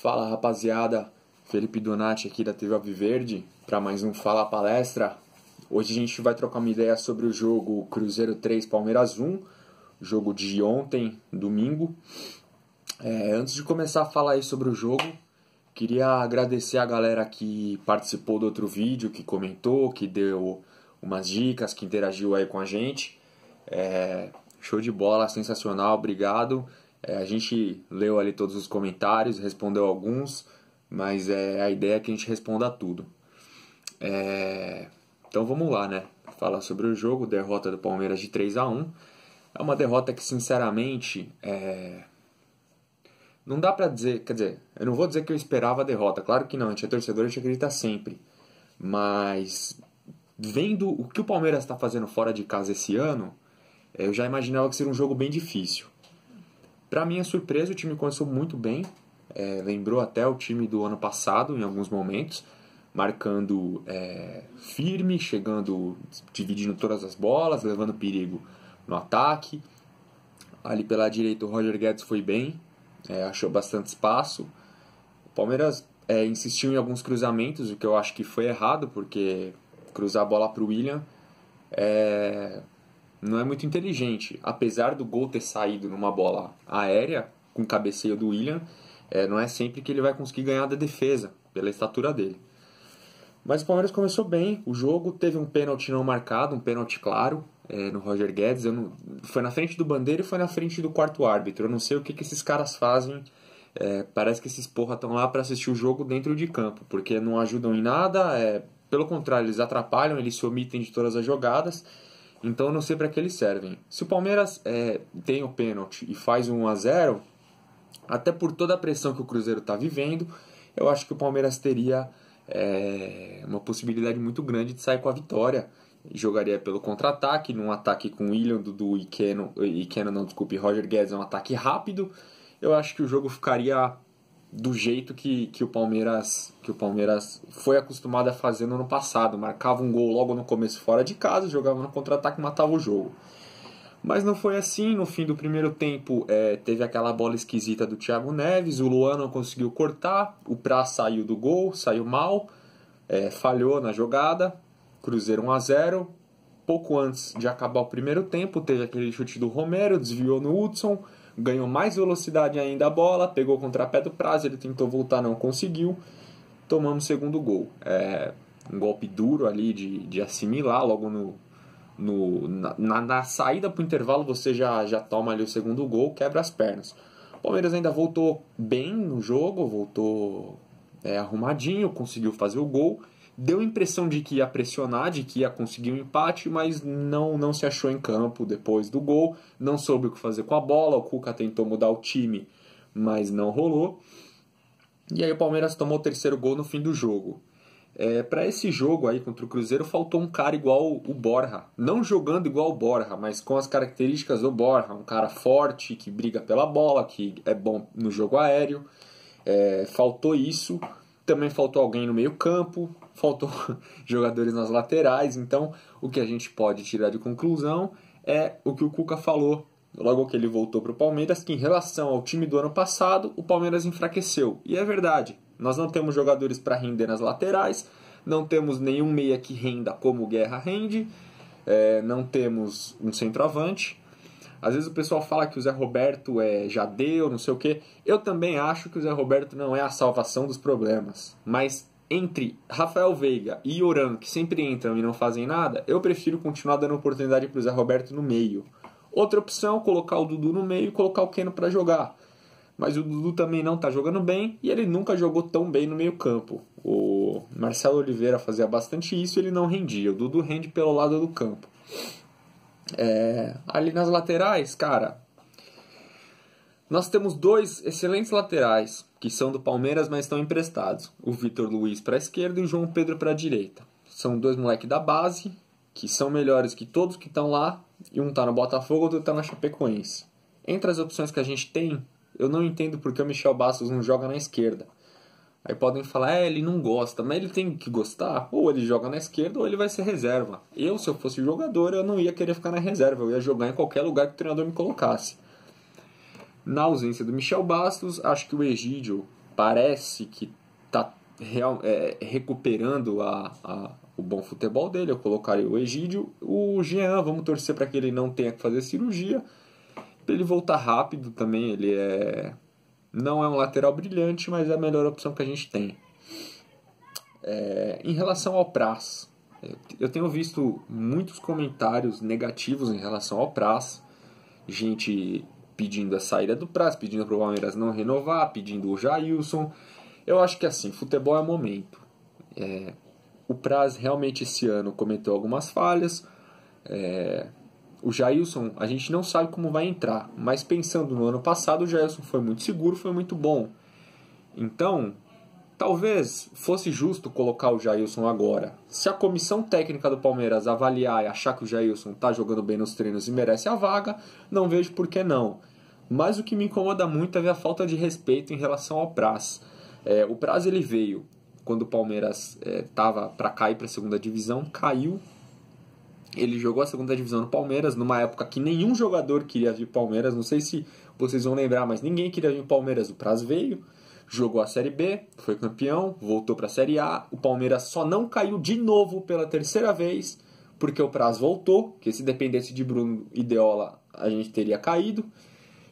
Fala rapaziada, Felipe Donati aqui da TV Alviverde para mais um Fala Palestra. Hoje a gente vai trocar uma ideia sobre o jogo Cruzeiro 3 Palmeiras 1, jogo de ontem, domingo. É, antes de começar a falar aí sobre o jogo, queria agradecer a galera que participou do outro vídeo, que comentou, que deu umas dicas, que interagiu aí com a gente. É, show de bola, sensacional, obrigado. É, a gente leu ali todos os comentários, respondeu alguns, mas é, a ideia é que a gente responda tudo. É, então vamos lá, né? Falar sobre o jogo, derrota do Palmeiras de 3 a 1 É uma derrota que, sinceramente, é... não dá pra dizer. Quer dizer, eu não vou dizer que eu esperava a derrota, claro que não, a gente é torcedor, a gente acredita sempre. Mas vendo o que o Palmeiras está fazendo fora de casa esse ano, eu já imaginava que seria um jogo bem difícil. Para minha surpresa, o time começou muito bem, é, lembrou até o time do ano passado em alguns momentos, marcando é, firme, chegando, dividindo todas as bolas, levando perigo no ataque. Ali pela direita, o Roger Guedes foi bem, é, achou bastante espaço. O Palmeiras é, insistiu em alguns cruzamentos, o que eu acho que foi errado, porque cruzar a bola para o William é, não é muito inteligente. Apesar do gol ter saído numa bola aérea, com cabeceio do William, é, não é sempre que ele vai conseguir ganhar da defesa, pela estatura dele. Mas o Palmeiras começou bem, o jogo teve um pênalti não marcado, um pênalti claro é, no Roger Guedes. Não, foi na frente do bandeira e foi na frente do quarto árbitro. Eu não sei o que, que esses caras fazem. É, parece que esses porra estão lá para assistir o jogo dentro de campo, porque não ajudam em nada. É, pelo contrário, eles atrapalham, eles se omitem de todas as jogadas. Então eu não sei para que eles servem. Se o Palmeiras é, tem o pênalti e faz um 1 a 0, até por toda a pressão que o Cruzeiro está vivendo, eu acho que o Palmeiras teria é, uma possibilidade muito grande de sair com a vitória. Jogaria pelo contra-ataque, num ataque com William, Dudu e Keno, e Keno não, desculpe, Roger Guedes, é um ataque rápido. Eu acho que o jogo ficaria do jeito que, que o Palmeiras que o Palmeiras foi acostumado a fazer no ano passado, marcava um gol logo no começo fora de casa, jogava no contra-ataque, matava o jogo. Mas não foi assim, no fim do primeiro tempo é, teve aquela bola esquisita do Thiago Neves, o Luan não conseguiu cortar, o Pra saiu do gol, saiu mal, é, falhou na jogada, Cruzeiro 1 a 0 pouco antes de acabar o primeiro tempo, teve aquele chute do Romero, desviou no Hudson, ganhou mais velocidade ainda a bola, pegou contra a pé do prazo, ele tentou voltar, não conseguiu, tomamos segundo gol. É um golpe duro ali de, de assimilar logo no, no, na, na saída para o intervalo você já, já toma ali o segundo gol, quebra as pernas. O Palmeiras ainda voltou bem no jogo, voltou é, arrumadinho, conseguiu fazer o gol deu a impressão de que ia pressionar, de que ia conseguir um empate, mas não, não se achou em campo depois do gol, não soube o que fazer com a bola, o Cuca tentou mudar o time, mas não rolou. E aí o Palmeiras tomou o terceiro gol no fim do jogo. É, para esse jogo aí contra o Cruzeiro faltou um cara igual o Borja, não jogando igual o Borja, mas com as características do Borja, um cara forte que briga pela bola, que é bom no jogo aéreo. É, faltou isso também faltou alguém no meio-campo, faltou jogadores nas laterais. Então, o que a gente pode tirar de conclusão é o que o Cuca falou logo que ele voltou para o Palmeiras, que em relação ao time do ano passado, o Palmeiras enfraqueceu. E é verdade, nós não temos jogadores para render nas laterais, não temos nenhum meia que renda como o Guerra rende, é, não temos um centroavante. Às vezes o pessoal fala que o Zé Roberto é já deu, não sei o quê. Eu também acho que o Zé Roberto não é a salvação dos problemas. Mas entre Rafael Veiga e Oran, que sempre entram e não fazem nada, eu prefiro continuar dando oportunidade para o Zé Roberto no meio. Outra opção, colocar o Dudu no meio e colocar o Keno para jogar. Mas o Dudu também não está jogando bem e ele nunca jogou tão bem no meio-campo. O Marcelo Oliveira fazia bastante isso e ele não rendia. O Dudu rende pelo lado do campo. É, ali nas laterais, cara, nós temos dois excelentes laterais que são do Palmeiras, mas estão emprestados: o Vitor Luiz para a esquerda e o João Pedro para a direita. São dois moleques da base que são melhores que todos que estão lá, e um está no Botafogo, outro está na Chapecoense. Entre as opções que a gente tem, eu não entendo porque o Michel Bastos não joga na esquerda. Aí podem falar, é, ele não gosta, mas ele tem que gostar. Ou ele joga na esquerda ou ele vai ser reserva. Eu, se eu fosse jogador, eu não ia querer ficar na reserva, eu ia jogar em qualquer lugar que o treinador me colocasse. Na ausência do Michel Bastos, acho que o Egídio parece que está é, recuperando a, a, o bom futebol dele. Eu colocaria o Egídio. O Jean, vamos torcer para que ele não tenha que fazer cirurgia. Para ele voltar rápido também, ele é não é um lateral brilhante, mas é a melhor opção que a gente tem. É, em relação ao Praz, eu tenho visto muitos comentários negativos em relação ao Praz. Gente pedindo a saída do Praz, pedindo para o Palmeiras não renovar, pedindo o Jailson. Eu acho que assim, futebol é momento. É, o Praz realmente esse ano cometeu algumas falhas. É, o Jailson, a gente não sabe como vai entrar, mas pensando no ano passado, o Jailson foi muito seguro, foi muito bom. Então, talvez fosse justo colocar o Jailson agora. Se a comissão técnica do Palmeiras avaliar e achar que o Jailson está jogando bem nos treinos e merece a vaga, não vejo por que não. Mas o que me incomoda muito é ver a falta de respeito em relação ao Praz. É, o Praz ele veio quando o Palmeiras estava é, para cair para a segunda divisão, caiu ele jogou a segunda divisão no Palmeiras, numa época que nenhum jogador queria vir Palmeiras. Não sei se vocês vão lembrar, mas ninguém queria vir Palmeiras. O Praz veio, jogou a Série B, foi campeão, voltou para a Série A. O Palmeiras só não caiu de novo pela terceira vez, porque o Praz voltou, que se dependesse de Bruno e Deola, a gente teria caído.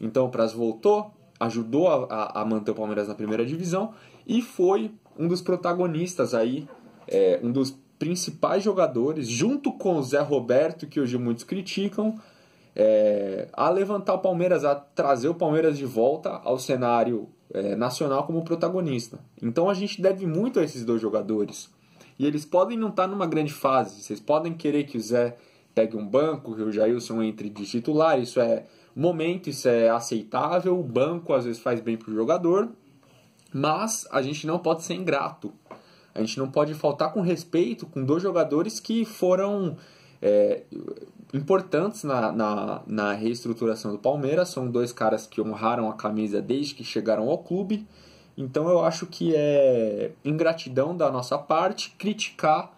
Então o Praz voltou, ajudou a, a, manter o Palmeiras na primeira divisão e foi um dos protagonistas aí, é, um dos principais jogadores, junto com o Zé Roberto, que hoje muitos criticam, é, a levantar o Palmeiras, a trazer o Palmeiras de volta ao cenário é, nacional como protagonista. Então a gente deve muito a esses dois jogadores. E eles podem não estar tá numa grande fase. Vocês podem querer que o Zé pegue um banco, que o Jailson entre de titular. Isso é momento, isso é aceitável. O banco às vezes faz bem para o jogador. Mas a gente não pode ser ingrato. A gente não pode faltar com respeito com dois jogadores que foram é, importantes na, na, na, reestruturação do Palmeiras. São dois caras que honraram a camisa desde que chegaram ao clube. Então eu acho que é ingratidão da nossa parte criticar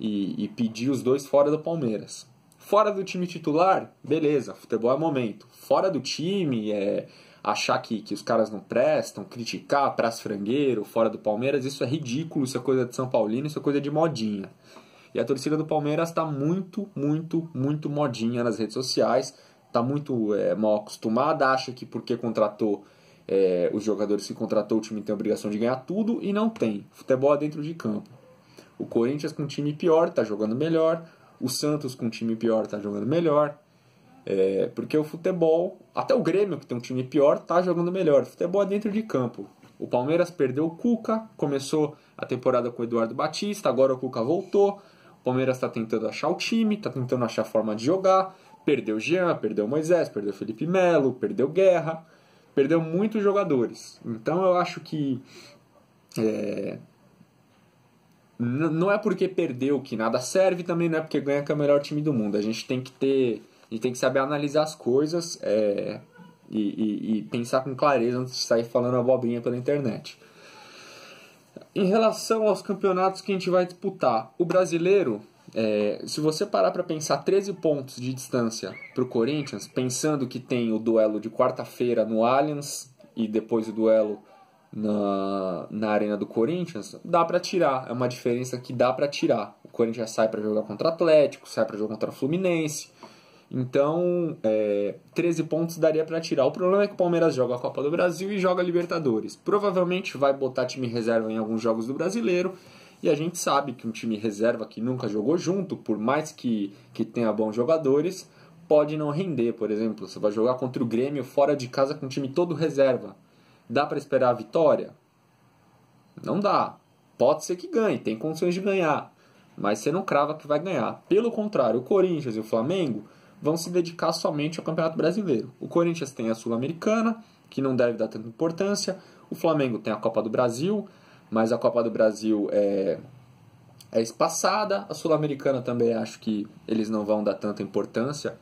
e, e pedir os dois fora do Palmeiras. Fora do time titular, beleza, futebol é momento. Fora do time, é, achar que, que os caras não prestam, criticar praça frangueiro, fora do Palmeiras, isso é ridículo, isso é coisa de São Paulino, isso é coisa de modinha. E a torcida do Palmeiras está muito, muito, muito modinha nas redes sociais, está muito é, mal acostumada, acha que porque contratou é, os jogadores que contratou, o time tem a obrigação de ganhar tudo e não tem. Futebol é dentro de campo. O Corinthians com um time pior está jogando melhor, o Santos com um time pior está jogando melhor, é, porque o futebol, até o Grêmio, que tem um time pior, está jogando melhor. O futebol é dentro de campo. O Palmeiras perdeu o Cuca, começou a temporada com o Eduardo Batista, agora o Cuca voltou. O Palmeiras está tentando achar o time, está tentando achar a forma de jogar. Perdeu Jean, perdeu Moisés, perdeu Felipe Melo, perdeu Guerra, perdeu muitos jogadores. Então eu acho que. É, não é porque perdeu que nada serve, também não é porque ganha que é o melhor time do mundo. A gente tem que ter a gente tem que saber analisar as coisas é, e, e, e pensar com clareza antes de sair falando abobrinha pela internet. Em relação aos campeonatos que a gente vai disputar, o brasileiro, é, se você parar para pensar 13 pontos de distância para o Corinthians, pensando que tem o duelo de quarta-feira no Allianz e depois o duelo na, na Arena do Corinthians, dá para tirar. É uma diferença que dá para tirar. O Corinthians sai para jogar contra o Atlético, sai para jogar contra o Fluminense. Então, é, 13 pontos daria para tirar. O problema é que o Palmeiras joga a Copa do Brasil e joga a Libertadores. Provavelmente vai botar time reserva em alguns jogos do Brasileiro. E a gente sabe que um time reserva que nunca jogou junto, por mais que, que tenha bons jogadores, pode não render. Por exemplo, você vai jogar contra o Grêmio fora de casa com o time todo reserva. Dá para esperar a vitória? Não dá. Pode ser que ganhe, tem condições de ganhar. Mas você não crava que vai ganhar. Pelo contrário, o Corinthians e o Flamengo vão se dedicar somente ao Campeonato Brasileiro. O Corinthians tem a Sul-Americana, que não deve dar tanta importância. O Flamengo tem a Copa do Brasil, mas a Copa do Brasil é, é espaçada. A Sul-Americana também acho que eles não vão dar tanta importância,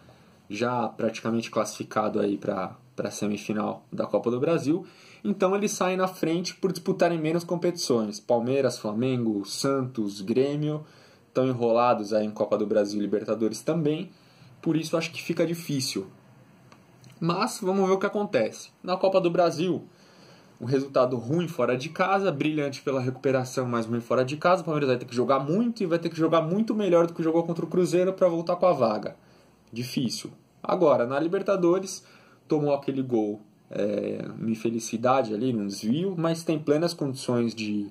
já praticamente classificado aí para para a semifinal da Copa do Brasil. Então eles saem na frente por disputarem menos competições. Palmeiras, Flamengo, Santos, Grêmio estão enrolados aí em Copa do Brasil e Libertadores também. Por isso acho que fica difícil. Mas vamos ver o que acontece. Na Copa do Brasil, um resultado ruim fora de casa, brilhante pela recuperação, mas ruim fora de casa. O Palmeiras vai ter que jogar muito e vai ter que jogar muito melhor do que jogou contra o Cruzeiro para voltar com a vaga. Difícil. Agora, na Libertadores, tomou aquele gol, é, uma infelicidade ali, num desvio, mas tem plenas condições de,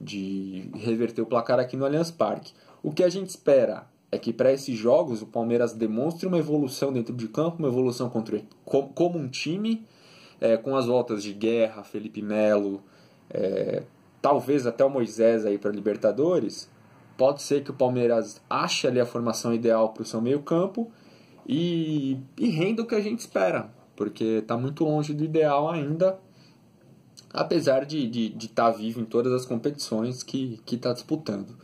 de reverter o placar aqui no Allianz Parque. O que a gente espera é que para esses jogos o Palmeiras demonstre uma evolução dentro de campo, uma evolução contra, como, como um time, é, com as voltas de Guerra, Felipe Melo, é, talvez até o Moisés aí para Libertadores. Pode ser que o Palmeiras ache ali a formação ideal para o seu meio campo e, e renda o que a gente espera, porque está muito longe do ideal ainda, apesar de estar de, de tá vivo em todas as competições que está disputando.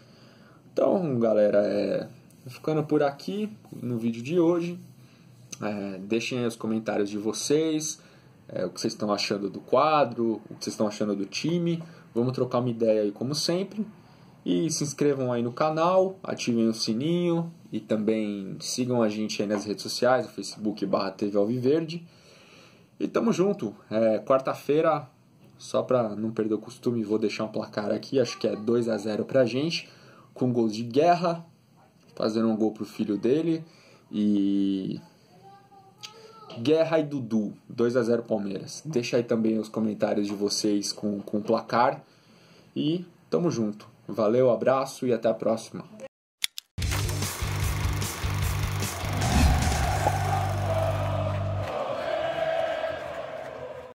Então, galera, é, ficando por aqui no vídeo de hoje. É, deixem aí os comentários de vocês, é, o que vocês estão achando do quadro, o que vocês estão achando do time. Vamos trocar uma ideia aí como sempre. E se inscrevam aí no canal, ativem o sininho e também sigam a gente aí nas redes sociais, no Facebook barra TV Alviverde. E tamo junto. É, Quarta-feira, só pra não perder o costume, vou deixar um placar aqui, acho que é 2 a 0 pra gente, com gols de guerra, fazendo um gol pro filho dele. E. Guerra e Dudu, 2 a 0 Palmeiras. Deixa aí também os comentários de vocês com, com o placar. E tamo junto. Valeu, abraço e até a próxima.